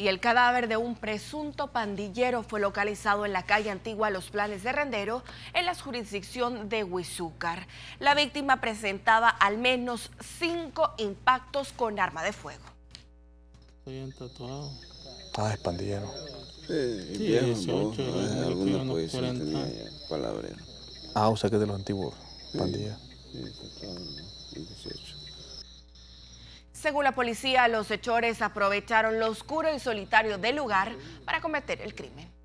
Y el cadáver de un presunto pandillero fue localizado en la calle antigua Los Planes de Rendero, en la jurisdicción de Huizúcar. La víctima presentaba al menos cinco impactos con arma de fuego. Estoy bien tatuado. Ah, es pandillero. Sí, sí viejo, no, alguna Ah, o sea que es de los antiguos, sí, pandillas. Según la policía, los hechores aprovecharon lo oscuro y solitario del lugar para cometer el crimen.